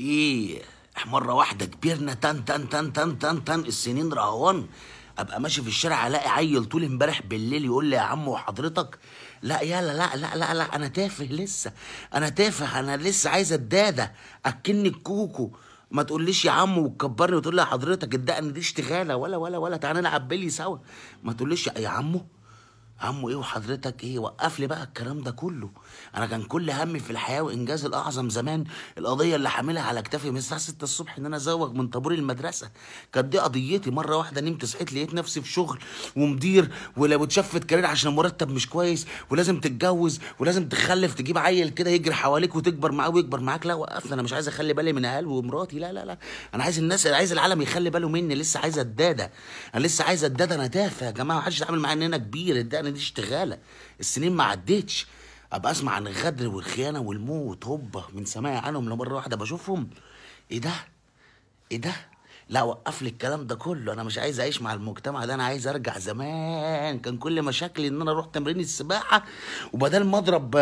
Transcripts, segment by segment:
ايه مرة واحدة كبرنا تن تن تن تن تن تن السنين رهوان ابقى ماشي في الشارع الاقي عيل طول امبارح بالليل يقول لي يا عم وحضرتك لا يا لا لا لا لا انا تافه لسه انا تافه انا لسه عايز الداده اكلني الكوكو ما تقوليش يا عم وتكبرني وتقول لي حضرتك الدقن دي اشتغاله ولا ولا ولا تعالى نلعب بلي سوا ما تقوليش يا عمو عمو ايه وحضرتك ايه وقف لي بقى الكلام ده كله انا كان كل همي في الحياه وانجاز الاعظم زمان القضيه اللي حاملها على كتفي من الساعه 6 الصبح ان انا ازوج من طابور المدرسه كانت دي قضيتي مره واحده نمت صحيت لقيت نفسي في شغل ومدير ولو اتشفت كارير عشان المرتب مش كويس ولازم تتجوز ولازم تخلف تجيب عيل كده يجري حواليك وتكبر معاه ويكبر معاك لا وقف انا مش عايز اخلي بالي من اهلي ومراتي لا لا لا انا عايز الناس عايز العالم يخلي باله مني لسه عايز الداده انا لسه عايز الداده انا تافه يا جماعه محدش يتعامل معايا ان انا كبير الداده السنه دي اشتغاله السنين ما عدتش ابقى اسمع عن الغدر والخيانه والموت هوبا من سماعي عنهم لمره واحده بشوفهم ايه ده ايه ده لا وقف لي الكلام ده كله انا مش عايز اعيش مع المجتمع ده انا عايز ارجع زمان كان كل مشاكلي ان انا اروح تمرين السباحه وبدل ما اضرب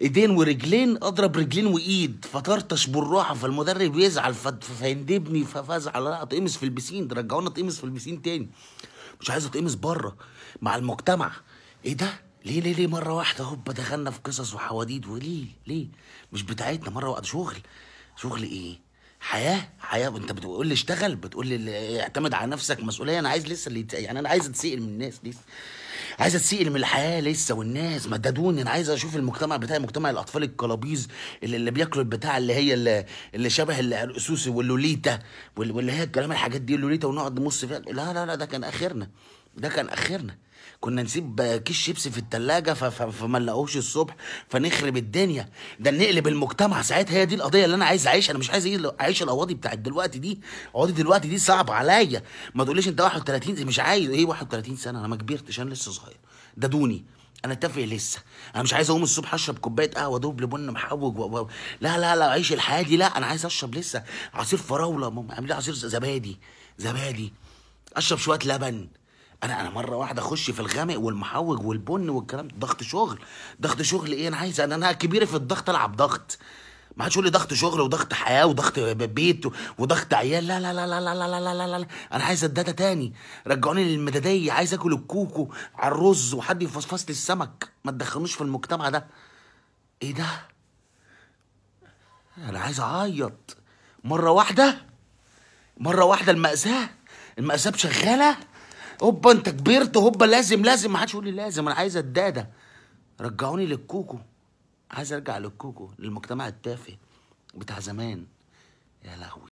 ايدين ورجلين اضرب رجلين وايد فطرطش بالراحه فالمدرب يزعل فيندبني فازعل لا اتقمص في البسين رجعونا اتقمص في البسين تاني مش عايز اتقمص بره مع المجتمع ايه ده ليه ليه ليه مره واحده هوبا دخلنا في قصص وحواديت وليه ليه مش بتاعتنا مره واحده شغل شغل ايه حياه حياه انت بتقول لي اشتغل بتقول لي اعتمد على نفسك مسؤوليه انا عايز لسه اللي يعني انا عايز اتسئل من الناس لسه عايز اتسئل من الحياه لسه والناس مددوني انا عايز اشوف المجتمع بتاعي مجتمع الاطفال الكلابيز اللي, اللي بياكلوا البتاع اللي هي اللي, اللي شبه الاسوسي واللوليتا واللي هي الكلام الحاجات دي اللوليتا ونقعد نبص فيها لا لا لا ده كان اخرنا ده كان اخرنا كنا نسيب كيس شيبسي في التلاجة فما نلاقوش الصبح فنخرب الدنيا ده نقلب المجتمع ساعتها هي دي القضية اللي أنا عايز أعيشها أنا مش عايز أعيش القواضي بتاعت دلوقتي دي القواضي دلوقتي دي صعبة عليا ما تقوليش أنت 31 مش عايز إيه 31 سنة أنا ما كبرتش أنا لسه صغير ده دوني انا تافه لسه انا مش عايز اقوم الصبح اشرب كوبايه قهوه دوب لبن محوج و... و... لا لا لا عيش الحياه دي لا انا عايز اشرب لسه عصير فراوله اعمل لي عصير زبادي زبادي اشرب شويه لبن انا انا مره واحده اخش في الغامق والمحوج والبن والكلام ضغط شغل ضغط شغل ايه انا عايز انا انا كبيره في الضغط العب ضغط ما حدش يقول لي ضغط شغل وضغط حياه وضغط بيت وضغط عيال لا لا لا لا لا لا لا لا, لا, لا. انا عايز الداتا تاني رجعوني للمداديه عايز اكل الكوكو على الرز وحد يفصفص لي السمك ما تدخلوش في المجتمع ده ايه ده انا عايز اعيط مره واحده مره واحده المأساة المأساة شغاله هوبا انت كبرت هوبا لازم لازم ما حدش يقول لي لازم انا عايز الداده رجعوني للكوكو عايز ارجع للكوكو للمجتمع التافه بتاع زمان يا لهوي